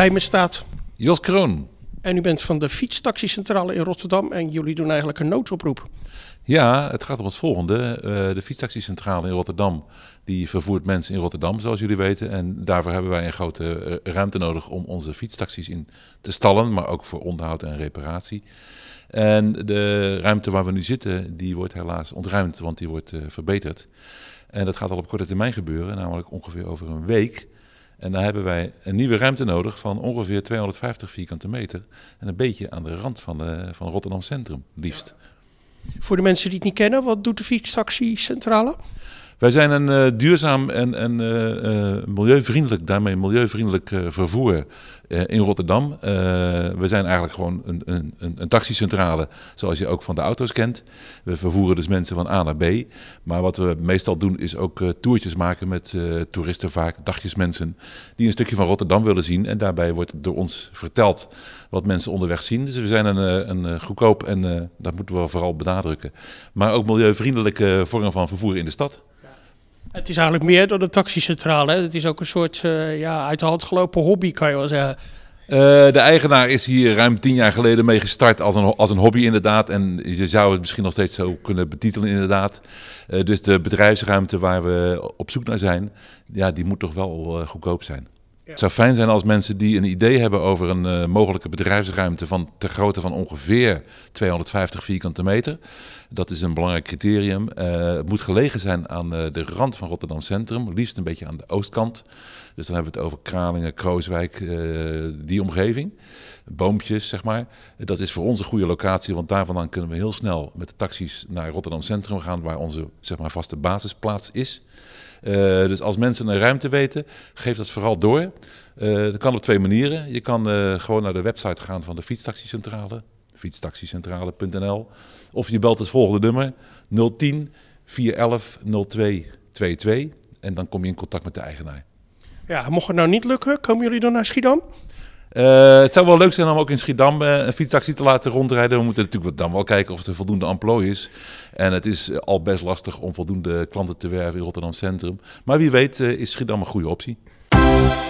bij me staat. Jos Kroon. En u bent van de fietstaxicentrale in Rotterdam en jullie doen eigenlijk een noodoproep. Ja, het gaat om het volgende. Eh, de fietstaxicentrale in Rotterdam die vervoert mensen in Rotterdam, zoals jullie weten. En daarvoor hebben wij een grote eh, ruimte nodig om onze fietstaxis in te stallen, maar ook voor onderhoud en reparatie. En de ruimte waar we nu zitten, die wordt helaas ontruimd, want die wordt eh, verbeterd. En dat gaat al op korte termijn gebeuren, namelijk ongeveer over een week. En daar hebben wij een nieuwe ruimte nodig van ongeveer 250 vierkante meter. En een beetje aan de rand van, eh, van Rotterdam Centrum, liefst. Voor de mensen die het niet kennen, wat doet de fietstaxi Centrale? Wij zijn een eh, duurzaam en, eh, eh, milieuvriendelijk, daarmee milieuvriendelijk vervoer in Rotterdam. we zijn eigenlijk gewoon een, een, een, een taxicentrale, zoals je ook van de auto's kent. We vervoeren dus mensen van A naar B. Maar wat we meestal doen is ook toertjes maken met toeristen, vaak dagjesmensen, die een stukje van Rotterdam willen zien. En daarbij wordt door ons verteld wat mensen onderweg zien. Dus we zijn een, een goedkoop en dat moeten we vooral benadrukken. Maar ook milieuvriendelijke vorm van vervoer in de stad. Het is eigenlijk meer door de taxicentrale. Het is ook een soort eh, ja, uit de hand gelopen hobby, kan je wel zeggen. Eh, de eigenaar is hier ruim tien jaar geleden mee gestart als een, als een hobby inderdaad. En je zou het misschien nog steeds zo kunnen betitelen inderdaad. Eh, dus de bedrijfsruimte waar we op zoek naar zijn, ja, die moet toch wel goedkoop zijn. Het zou fijn zijn als mensen die een idee hebben over een eh, mogelijke bedrijfsruimte van ter grootte van ongeveer 250 vierkante meter. Dat is een belangrijk criterium. Eh, het moet gelegen zijn aan eh, de rand van Rotterdam Centrum, liefst een beetje aan de oostkant. Dus dan hebben we het over Kralingen, Krooswijk, die omgeving. Boompjes, zeg maar. Dat is voor ons een goede locatie, want daar vandaan kunnen we heel snel met de taxis naar Rotterdam Centrum gaan, waar onze zeg maar, vaste basisplaats is. Eh, dus als mensen een ruimte weten, geef dat vooral door. Eh, dat kan op twee manieren. Je kan eh, gewoon naar de website gaan van de fietstaxicentrale, fietstaxicentrale.nl. Of je belt het volgende nummer 010 411 0222 en dan kom je in contact met de eigenaar. Ja, mocht het nou niet lukken, komen jullie dan naar Schiedam? Eh, het zou wel leuk zijn om ook in Schiedam eh, een fietstaxi te laten rondrijden. We moeten natuurlijk dan wel kijken of er voldoende emploi is. En het is eh, al best lastig om voldoende klanten te werven in Rotterdam Centrum. Maar wie weet is Schiedam een goede optie.